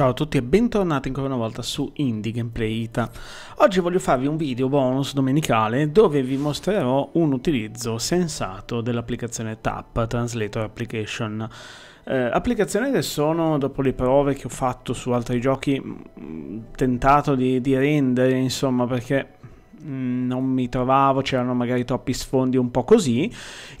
Ciao a tutti e bentornati ancora una volta su Indie Gameplay Ita. Oggi voglio farvi un video bonus domenicale dove vi mostrerò un utilizzo sensato dell'applicazione TAP, Translator Application. Eh, applicazioni che sono, dopo le prove che ho fatto su altri giochi, mm, tentato di, di rendere, insomma, perché Mm, non mi trovavo, c'erano magari troppi sfondi un po' così,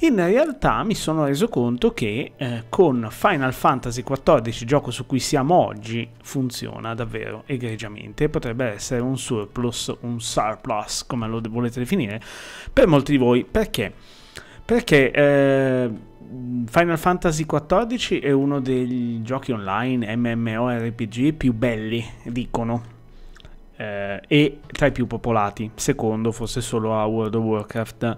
in realtà mi sono reso conto che eh, con Final Fantasy XIV, gioco su cui siamo oggi, funziona davvero egregiamente, potrebbe essere un surplus, un surplus, come lo volete definire, per molti di voi, perché? Perché eh, Final Fantasy XIV è uno dei giochi online MMORPG più belli, dicono eh, e tra i più popolati, secondo fosse solo a World of Warcraft.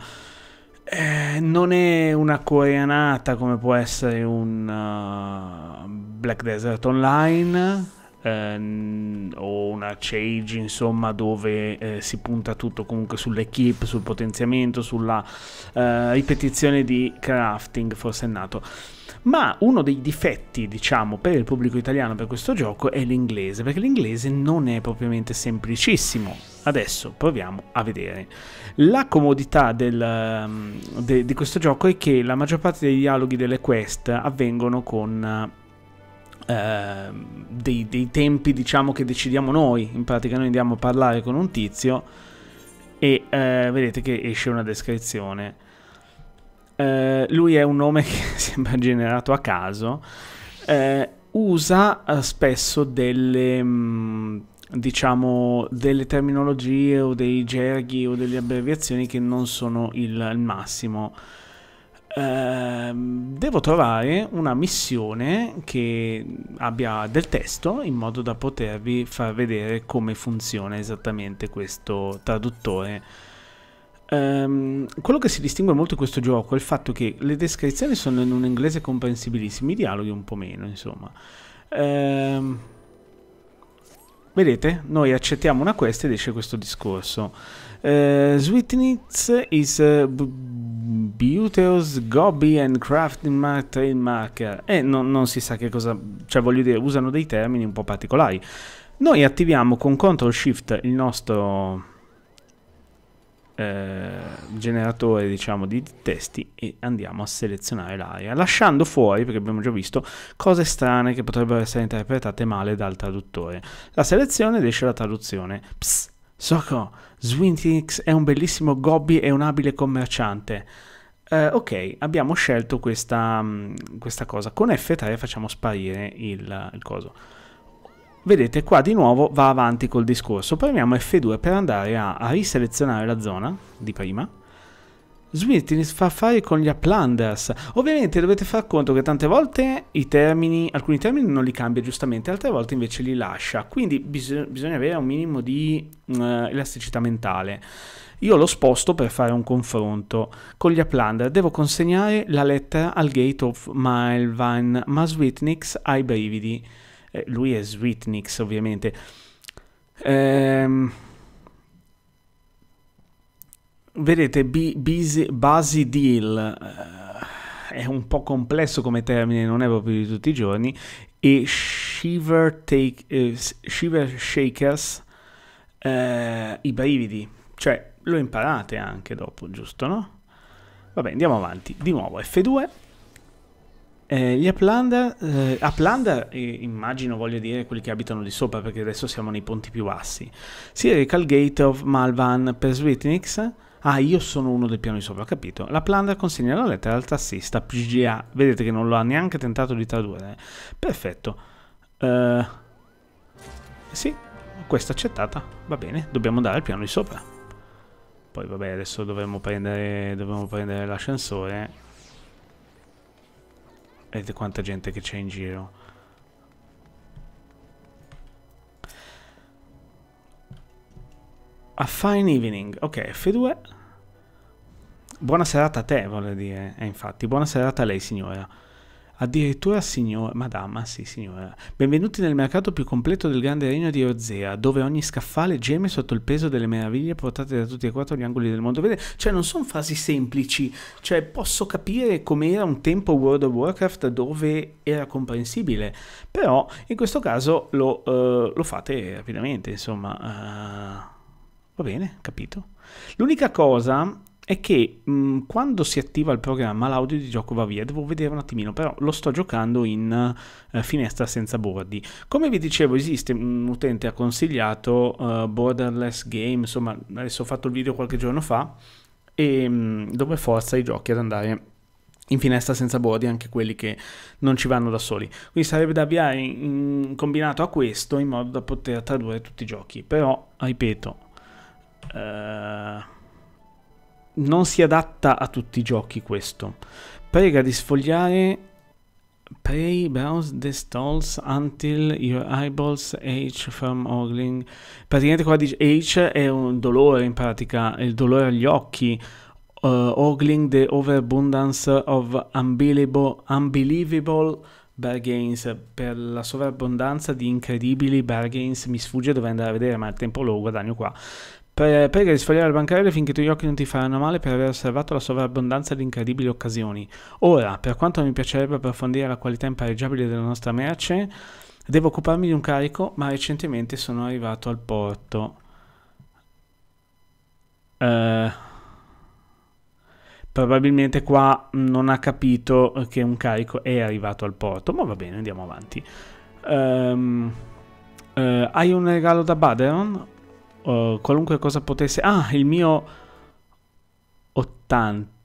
Eh, non è una coreanata come può essere un uh, Black Desert Online ehm, o una change insomma dove eh, si punta tutto comunque sull'equip, sul potenziamento, sulla eh, ripetizione di crafting forse è nato. Ma uno dei difetti, diciamo, per il pubblico italiano per questo gioco è l'inglese, perché l'inglese non è propriamente semplicissimo. Adesso proviamo a vedere. La comodità del, ehm, de, di questo gioco è che la maggior parte dei dialoghi delle quest avvengono con Ehm, dei, dei, tempi diciamo che decidiamo noi, in pratica noi andiamo a parlare con un tizio e eh, vedete che esce una descrizione. Eh, lui è un nome che sembra generato a caso, eh, usa eh, spesso delle... Mm, diciamo delle terminologie o dei gerghi o delle abbreviazioni che non sono il, il massimo Ehm, devo trovare una missione che abbia del testo in modo da potervi far vedere come funziona esattamente questo traduttore. Um, quello che si distingue molto in questo gioco è il fatto che le descrizioni sono in un inglese comprensibilissimo, i dialoghi un po' meno, insomma. Um, vedete? Noi accettiamo una quest ed esce questo discorso. Uh, Sweetness is... Eh, Computeus Gobby and Crafting Marker. e non, non si sa che cosa, cioè voglio dire, usano dei termini un po' particolari. Noi attiviamo con CTRL SHIFT il nostro eh, generatore diciamo di testi e andiamo a selezionare l'area lasciando fuori perché abbiamo già visto cose strane che potrebbero essere interpretate male dal traduttore la selezione ed esce la traduzione Psst, Soko, Swintix è un bellissimo gobby e un abile commerciante eh, ok, abbiamo scelto questa, mm, questa, cosa. Con F3 facciamo sparire il, il coso. Vedete qua di nuovo va avanti col discorso. Premiamo F2 per andare a, a riselezionare la zona di prima. Smith fa fare con gli Uplanders. Ovviamente dovete far conto che tante volte termini, alcuni termini non li cambia giustamente, altre volte invece li lascia. Quindi bis bisogna avere un minimo di uh, elasticità mentale. Io lo sposto per fare un confronto. Con gli uplander devo consegnare la lettera al gate of Milvan, ma Switnix ha i brividi. Eh, lui è Switnix, ovviamente. Ehm... Vedete, B- busy, busy Deal eh, è un po' complesso come termine, non è proprio di tutti i giorni. E Shiver, take, eh, shiver Shakers, eh, i brividi. Cioè, lo imparate anche dopo, giusto no? Vabbè, andiamo avanti. Di nuovo F2. Eh, gli Uplander, eh, Uplander eh, immagino voglio dire quelli che abitano di sopra perché adesso siamo nei ponti più bassi. Si reca al gate of Malvan per Switnix. Ah, io sono uno del piano di sopra, ho capito. La Plunder consegna la lettera al tassista PGA. Vedete che non lo ha neanche tentato di tradurre. Perfetto. Uh, sì, questa accettata. Va bene, dobbiamo andare al piano di sopra. Poi vabbè, adesso dovremmo prendere, dovremmo prendere l'ascensore. Vedete quanta gente che c'è in giro. A fine evening. Ok, F2. Buona serata a te, voglio dire. E eh, infatti, buona serata a lei, signora. Addirittura signora, madama, sì signora. Benvenuti nel mercato più completo del grande regno di Ozea, dove ogni scaffale geme sotto il peso delle meraviglie portate da tutti e quattro gli angoli del mondo. Vede, cioè non sono frasi semplici, cioè posso capire com'era un tempo World of Warcraft dove era comprensibile, però in questo caso lo, uh, lo fate rapidamente, insomma. Uh, va bene, capito. L'unica cosa è che mh, mm, quando si attiva il programma l'audio di gioco va via, devo vedere un attimino, però lo sto giocando in uh, finestra senza bordi. Come vi dicevo esiste un utente ha consigliato uh, eh, Borderless Game, insomma adesso ho fatto il video qualche giorno fa, e, mh, mm, dove forza i giochi ad andare in finestra senza bordi anche quelli che non ci vanno da soli. Quindi sarebbe da avviare in, in, combinato a questo in modo da poter tradurre tutti i giochi, però ripeto... Uh, non si adatta a tutti i giochi questo. Prega di sfogliare Pray browse the stalls until your eyeballs age from ogling. Praticamente qua dice age è un dolore in pratica, è il dolore agli occhi. Uh, ogling the overabundance of unbelievable, unbelievable bargains. Per la sovrabbondanza di incredibili bargains mi sfugge dove andare a vedere, ma il tempo lo guadagno qua. Prega di sfogliare il bancarelle finché i tuoi occhi non ti faranno male per aver osservato la sovrabbondanza di incredibili occasioni. Ora, per quanto mi piacerebbe approfondire la qualità impareggiabile della nostra merce, devo occuparmi di un carico, ma recentemente sono arrivato al porto. Eh, probabilmente qua non ha capito che un carico è arrivato al porto, ma va bene, andiamo avanti. Um, eh, hai un regalo da Baderon? Eh, qualunque cosa potesse... Ah, il mio 80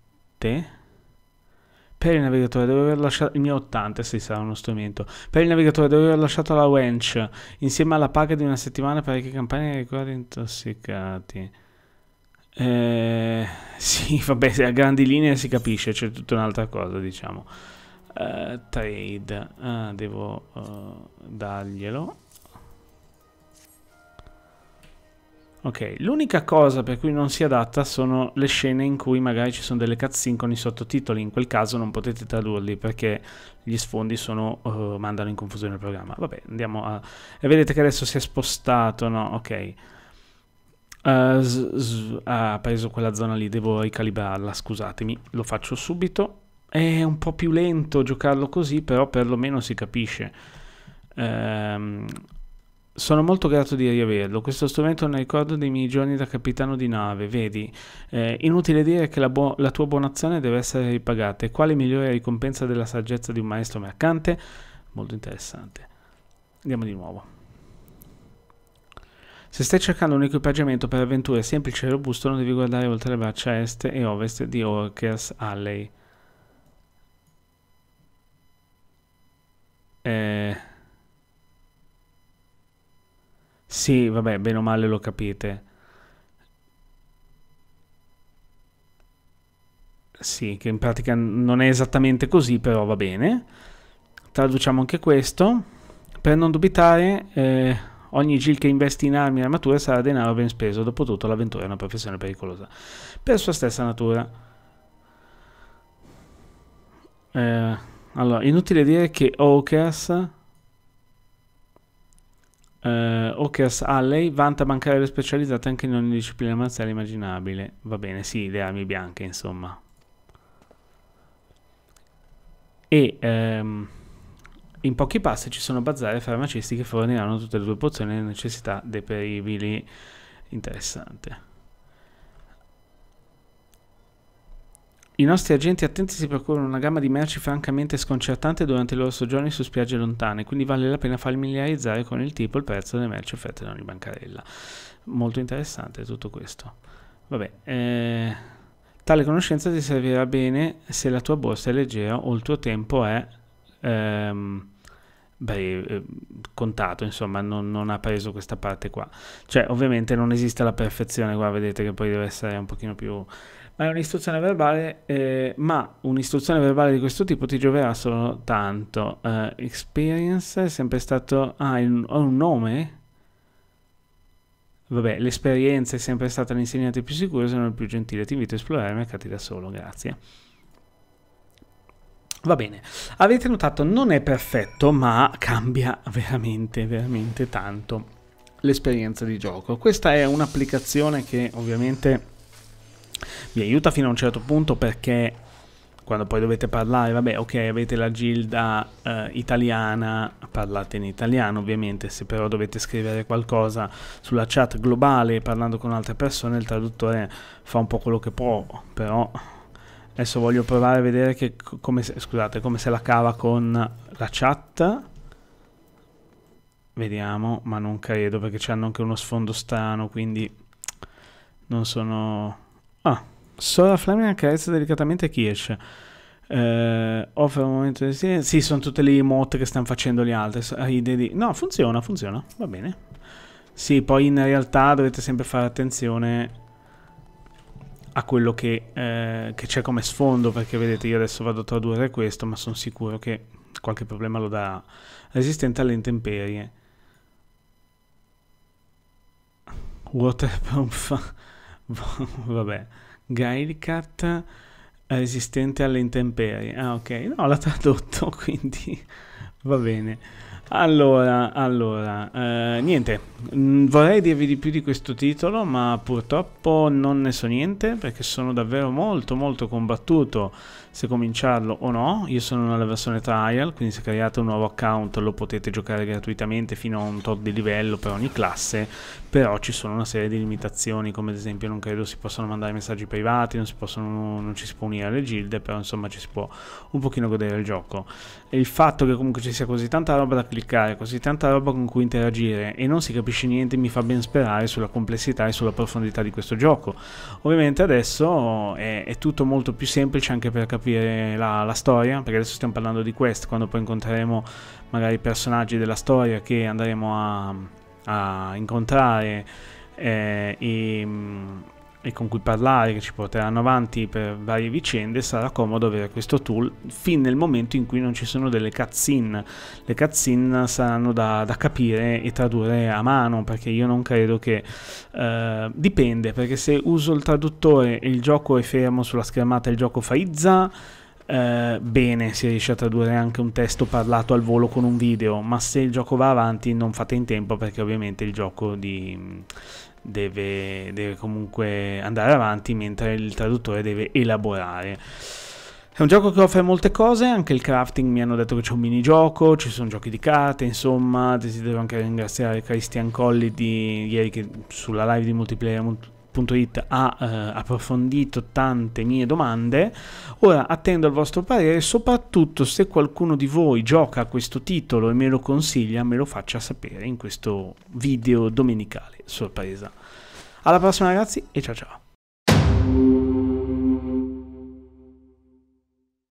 per il navigatore devo aver lasciato il mio 80 si sì, sarà uno strumento per il navigatore devo aver lasciato la wench insieme alla paga di una settimana parecchie campagne di ricordi intossicati eh, sì vabbè a grandi linee si capisce c'è tutta un'altra cosa diciamo eh, trade ah, devo uh, darglielo Ok, l'unica cosa per cui non si adatta sono le scene in cui magari ci sono delle cutscene con i sottotitoli, in quel caso non potete tradurli perché gli sfondi sono, uh, mandano in confusione il programma. Vabbè, andiamo a... E vedete che adesso si è spostato, no? Ok. Uh, z, z, ha preso quella zona lì, devo ricalibrarla, scusatemi, lo faccio subito. È un po' più lento giocarlo così, però perlomeno si capisce. Um, sono molto grato di riaverlo, questo strumento è un ricordo dei miei giorni da capitano di nave, vedi? Eh, inutile dire che la, la tua buona azione deve essere ripagata e quale migliore ricompensa della saggezza di un maestro mercante? Molto interessante. Andiamo di nuovo. Se stai cercando un equipaggiamento per avventure semplice e robusto non devi guardare oltre le braccia est e ovest di Orcas Alley. Eh... Sì, vabbè, bene o male lo capite. Sì, che in pratica non è esattamente così, però va bene. Traduciamo anche questo. Per non dubitare, eh, ogni gil che investi in armi e armature sarà denaro ben speso. Dopotutto l'avventura è una professione pericolosa. Per sua stessa natura. Eh, allora, inutile dire che Oakers Uh, eh, Oakers Alley vanta bancarie specializzate anche in ogni disciplina marziale immaginabile. Va bene, sì, le armi bianche, insomma. E um, in pochi passi ci sono bazzarie farmacisti che forniranno tutte le due pozioni e necessità deperibili. Interessante. I nostri agenti attenti si procurano una gamma di merci francamente sconcertante durante i loro soggiorni su spiagge lontane, quindi vale la pena familiarizzare con il tipo e il prezzo delle merci offerte da ogni bancarella. Molto interessante tutto questo. Vabbè, eh, tale conoscenza ti servirà bene se la tua borsa è leggera o il tuo tempo è ehm, breve, eh, contato, insomma, non, non ha preso questa parte qua. Cioè, ovviamente non esiste la perfezione, qua vedete che poi deve essere un pochino più ma è un'istruzione verbale, eh, ma un'istruzione verbale di questo tipo ti gioverà solo tanto. Uh, experience è sempre stato... Ah, il, ho un nome? Vabbè, l'esperienza è sempre stata l'insegnante più sicuro, se non il più gentile. Ti invito a esplorare i mercati da solo, grazie. Va bene, avete notato, non è perfetto, ma cambia veramente, veramente tanto l'esperienza di gioco. Questa è un'applicazione che ovviamente vi aiuta fino a un certo punto perché quando poi dovete parlare, vabbè, ok, avete la gilda eh, italiana, parlate in italiano ovviamente, se però dovete scrivere qualcosa sulla chat globale parlando con altre persone, il traduttore fa un po' quello che può, però adesso voglio provare a vedere che come se, scusate, come se la cava con la chat. Vediamo, ma non credo perché c'hanno anche uno sfondo strano, quindi non sono Ah, Sora Flamina carezza delicatamente Kirsch. Eh, offre un momento di stile. Sì, sono tutte le emote che stanno facendo gli altri. No, funziona, funziona. Va bene. Sì, poi in realtà dovete sempre fare attenzione a quello che eh, c'è come sfondo. Perché vedete, io adesso vado a tradurre questo, ma sono sicuro che qualche problema lo darà. Resistente alle intemperie. Waterproof. vabbè, Gaelicat resistente eh, alle intemperie. Ah, ok, no, l'ha tradotto, quindi va bene. Allora, allora eh, niente, mm, vorrei dirvi di più di questo titolo, ma purtroppo non ne so niente perché sono davvero molto molto combattuto se cominciarlo o no. Io sono nella versione trial, quindi se create un nuovo account lo potete giocare gratuitamente fino a un tot di livello per ogni classe, però ci sono una serie di limitazioni, come ad esempio non credo si possano mandare messaggi privati, non, si possono, non ci si può unire alle gilde, però insomma ci si può un pochino godere il gioco. E il fatto che comunque ci sia così tanta roba da cliccare, così tanta roba con cui interagire e non si capisce niente mi fa ben sperare sulla complessità e sulla profondità di questo gioco. Ovviamente adesso è, è tutto molto più semplice anche per capire capire la, la, storia, perché adesso stiamo parlando di quest, quando poi incontreremo magari personaggi della storia che andremo a, a incontrare eh, e e con cui parlare che ci porteranno avanti per varie vicende, sarà comodo avere questo tool fin nel momento in cui non ci sono delle cutscene. Le cutscene saranno da, da capire e tradurre a mano perché io non credo che... Eh, dipende perché se uso il traduttore e il gioco è fermo sulla schermata, il gioco fa Izza. Eh, bene si riesce a tradurre anche un testo parlato al volo con un video, ma se il gioco va avanti non fate in tempo perché ovviamente il gioco di, deve, deve comunque andare avanti mentre il traduttore deve elaborare. È un gioco che offre molte cose, anche il crafting mi hanno detto che c'è un minigioco, ci sono giochi di carte, insomma, desidero anche ringraziare Christian Colli di ieri che sulla live di multiplayer It ha eh, approfondito tante mie domande. Ora attendo il vostro parere, soprattutto se qualcuno di voi gioca a questo titolo e me lo consiglia, me lo faccia sapere in questo video domenicale sorpresa. Alla prossima ragazzi e ciao ciao!